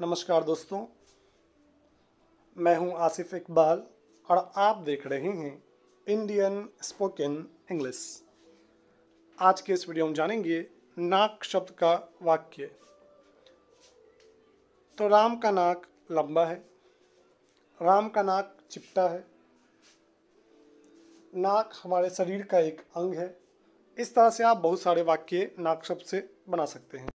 नमस्कार दोस्तों मैं हूं आसिफ इकबाल और आप देख रहे हैं इंडियन स्पोकन इंग्लिश आज के इस वीडियो में जानेंगे नाक शब्द का वाक्य तो राम का नाक लंबा है राम का नाक चिपटा है नाक हमारे शरीर का एक अंग है इस तरह से आप बहुत सारे वाक्य नाक शब्द से बना सकते हैं